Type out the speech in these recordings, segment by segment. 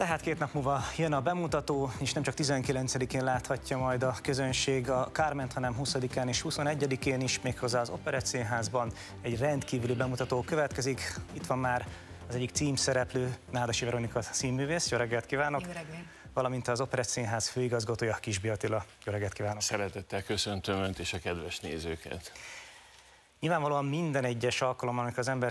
Tehát két nap múlva jön a bemutató, és nem csak 19-én láthatja majd a közönség a Kárment, hanem 20-án és 21-én is, méghozzá az Operett Színházban egy rendkívüli bemutató következik. Itt van már az egyik címszereplő, Nádasi Veronika színművész. Jó reggelt kívánok! Jó reggelt! valamint az Operett Színház főigazgatója Kisbi Attila. Jó reggelt kívánok! Szeretettel köszöntöm Önt és a kedves nézőket! Nyilvánvalóan minden egyes alkalommal, amikor az ember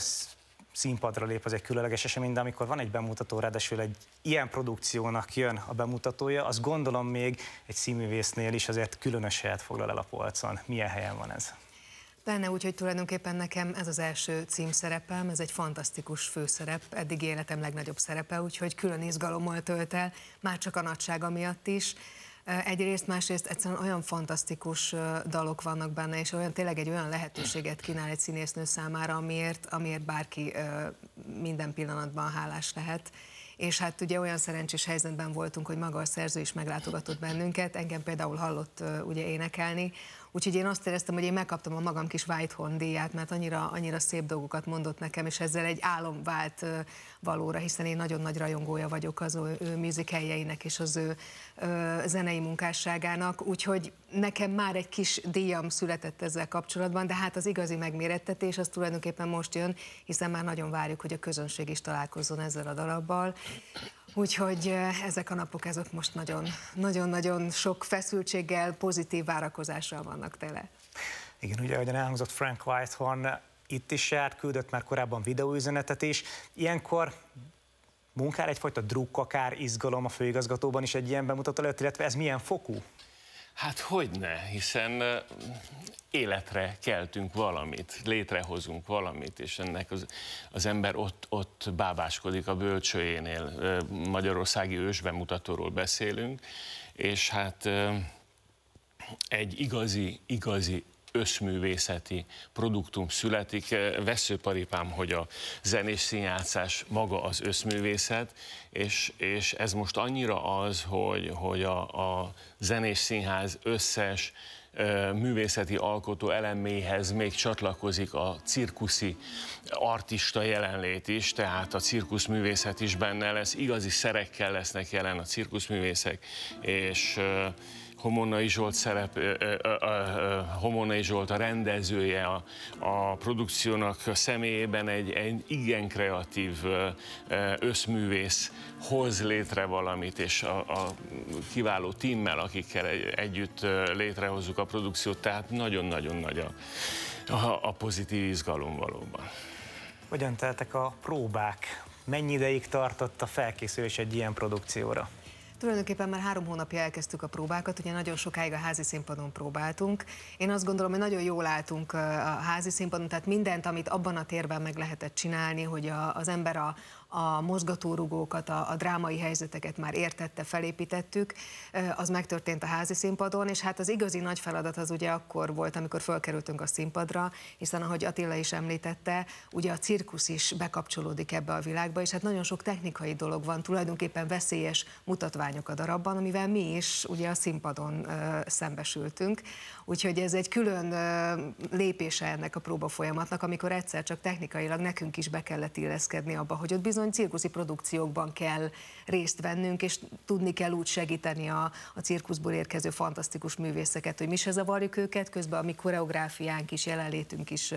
színpadra lép, az egy különleges esemény, de amikor van egy bemutató, ráadásul egy ilyen produkciónak jön a bemutatója, az gondolom még egy színművésznél is azért különös helyet foglal el a polcon. Milyen helyen van ez? Lenne úgy, hogy tulajdonképpen nekem ez az első címszerepem, ez egy fantasztikus főszerep, eddig életem legnagyobb szerepe, úgyhogy külön izgalommal tölt el, már csak a nagysága miatt is. Egyrészt, másrészt egyszerűen olyan fantasztikus dalok vannak benne, és olyan tényleg egy olyan lehetőséget kínál egy színésznő számára, amiért, amiért bárki minden pillanatban hálás lehet és hát ugye olyan szerencsés helyzetben voltunk, hogy maga a szerző is meglátogatott bennünket, engem például hallott ugye énekelni, Úgyhogy én azt éreztem, hogy én megkaptam a magam kis Whitehorn díját, mert annyira, annyira szép dolgokat mondott nekem, és ezzel egy álom vált valóra, hiszen én nagyon nagy rajongója vagyok az ő műzikeljeinek és az ő zenei munkásságának, úgyhogy nekem már egy kis díjam született ezzel kapcsolatban, de hát az igazi megmérettetés az tulajdonképpen most jön, hiszen már nagyon várjuk, hogy a közönség is találkozzon ezzel a darabbal. Úgyhogy ezek a napok ezek most nagyon-nagyon sok feszültséggel, pozitív várakozással vannak tele. Igen, ugye ahogyan elhangzott Frank Whitehorn itt is járt, küldött már korábban videóüzenetet is. Ilyenkor munkára egyfajta drukkakár, izgalom a főigazgatóban is egy ilyen bemutató előtt, illetve ez milyen fokú? Hát hogyne, hiszen életre keltünk valamit, létrehozunk valamit, és ennek az, az ember ott, ott bábáskodik a bölcsőjénél. Magyarországi ősbemutatóról beszélünk, és hát egy igazi, igazi összművészeti produktum születik. Veszőparipám, hogy a zenés színjátszás maga az összművészet, és, és ez most annyira az, hogy, hogy a, a zenés színház összes művészeti alkotó eleméhez még csatlakozik a cirkuszi artista jelenlét is, tehát a cirkuszművészet is benne lesz, igazi szerekkel lesznek jelen a cirkuszművészek, és Homonai Zsolt szerep, ö, Homonai Zsolt a rendezője a, a produkciónak személyében egy, egy igen kreatív összművész hoz létre valamit, és a, a kiváló tímmel, akikkel együtt létrehozzuk a produkciót, tehát nagyon-nagyon nagy a, a, a pozitív izgalom valóban. Hogyan teltek a próbák? Mennyi ideig tartott a felkészülés egy ilyen produkcióra? Tulajdonképpen már három hónapja elkezdtük a próbákat, ugye nagyon sokáig a házi színpadon próbáltunk. Én azt gondolom, hogy nagyon jól álltunk a házi színpadon, tehát mindent, amit abban a térben meg lehetett csinálni, hogy a, az ember a, a mozgatórugókat, a, a drámai helyzeteket már értette, felépítettük, az megtörtént a házi színpadon, és hát az igazi nagy feladat az ugye akkor volt, amikor fölkerültünk a színpadra, hiszen ahogy Attila is említette, ugye a cirkusz is bekapcsolódik ebbe a világba, és hát nagyon sok technikai dolog van, tulajdonképpen veszélyes mutatványok a darabban, amivel mi is ugye a színpadon ö, szembesültünk. Úgyhogy ez egy külön ö, lépése ennek a próba folyamatnak, amikor egyszer csak technikailag nekünk is be kellett illeszkedni abba, hogy ott bizony bizony cirkuszi produkciókban kell részt vennünk, és tudni kell úgy segíteni a, a cirkuszból érkező fantasztikus művészeket, hogy mi se zavarjuk őket, közben a mi koreográfiánk is, jelenlétünk is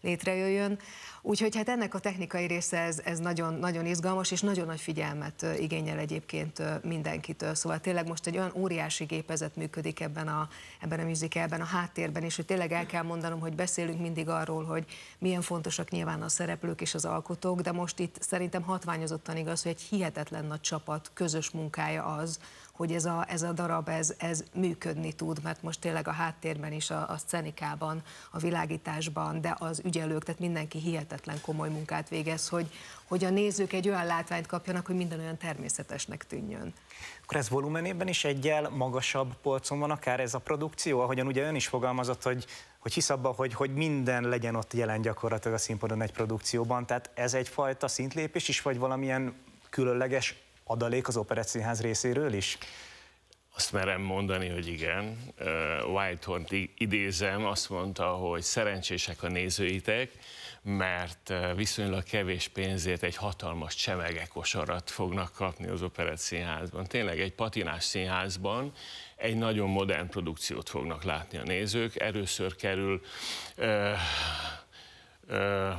létrejöjjön. Úgyhogy hát ennek a technikai része ez, ez nagyon, nagyon izgalmas, és nagyon nagy figyelmet igényel egyébként mindenkitől. Szóval tényleg most egy olyan óriási gépezet működik ebben a, ebben a műzikelben, a háttérben, és hogy tényleg el kell mondanom, hogy beszélünk mindig arról, hogy milyen fontosak nyilván a szereplők és az alkotók, de most itt szerintem hatványozottan igaz, hogy egy hihetetlen nagy csapat közös munkája az, hogy ez a, ez a darab ez, ez működni tud, mert most tényleg a háttérben is, a, a szcenikában, a világításban, de az ügyelők, tehát mindenki hihetetlen komoly munkát végez, hogy, hogy a nézők egy olyan látványt kapjanak, hogy minden olyan természetesnek tűnjön. Akkor ez volumenében is egyel magasabb polcon van akár ez a produkció, ahogyan ugye ön is fogalmazott, hogy hogy hisz abban, hogy, hogy minden legyen ott jelen gyakorlatilag a színpadon egy produkcióban, tehát ez egyfajta szintlépés is, vagy valamilyen különleges adalék az Színház részéről is? Azt merem mondani, hogy igen. whitehorn idézem, azt mondta, hogy szerencsések a nézőitek, mert viszonylag kevés pénzért egy hatalmas csemegekosarat fognak kapni az Operett Színházban. Tényleg egy patinás színházban egy nagyon modern produkciót fognak látni a nézők. Erőször kerül ö, ö,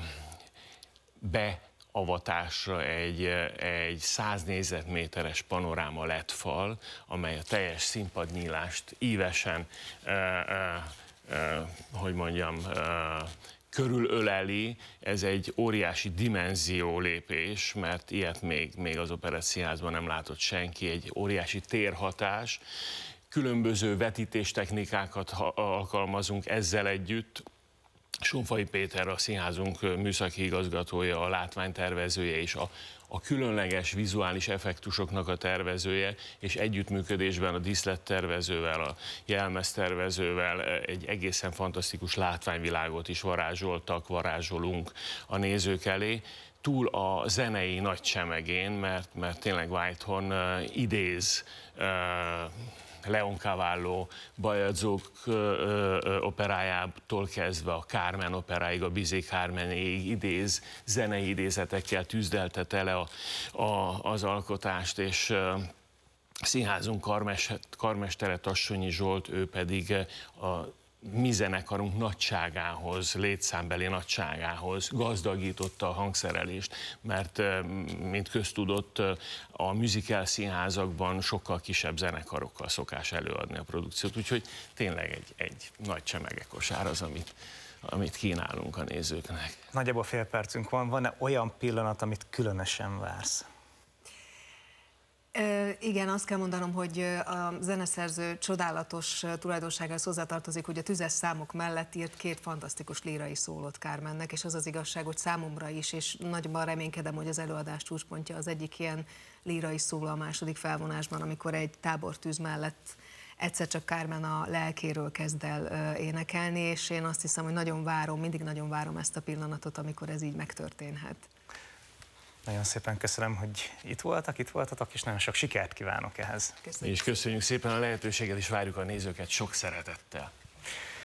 be avatásra egy, egy 100 négyzetméteres panoráma lett fal, amely a teljes színpadnyílást ívesen, e, e, e, hogy mondjam, e, körülöleli, ez egy óriási dimenzió lépés, mert ilyet még, még az operáciázban nem látott senki, egy óriási térhatás, különböző vetítéstechnikákat alkalmazunk ezzel együtt, Sonfai Péter, a színházunk műszaki igazgatója, a látványtervezője és a, a különleges vizuális effektusoknak a tervezője, és együttműködésben a tervezővel, a jelmeztervezővel egy egészen fantasztikus látványvilágot is varázsoltak, varázsolunk a nézők elé túl a zenei nagy csemegén, mert, mert tényleg Whitehorn uh, idéz uh, Leon Cavallo, Bajadzók operájától kezdve a Kármen operáig, a Bizé Kármenéig idéz, zenei idézetekkel tűzdeltet tele a, a, az alkotást, és színházunk karmestere Tassonyi Zsolt, ő pedig a mi zenekarunk nagyságához, létszámbeli nagyságához gazdagította a hangszerelést, mert mint köztudott, a musical színházakban sokkal kisebb zenekarokkal szokás előadni a produkciót, úgyhogy tényleg egy, egy nagy csemegekosár az, amit amit kínálunk a nézőknek. Nagyjából fél percünk van, van-e olyan pillanat, amit különösen vársz? Igen, azt kell mondanom, hogy a zeneszerző csodálatos tulajdonságához hozzátartozik, hogy a tüzes számok mellett írt két fantasztikus lírai szólót Kármennek, és az az igazság, hogy számomra is, és nagyban reménykedem, hogy az előadás csúcspontja az egyik ilyen lírai szóló a második felvonásban, amikor egy tábortűz mellett egyszer csak Kármen a lelkéről kezd el énekelni, és én azt hiszem, hogy nagyon várom, mindig nagyon várom ezt a pillanatot, amikor ez így megtörténhet. Nagyon szépen köszönöm, hogy itt voltak, itt voltatok, és nagyon sok sikert kívánok ehhez. Köszönjük. És köszönjük szépen a lehetőséget, és várjuk a nézőket sok szeretettel.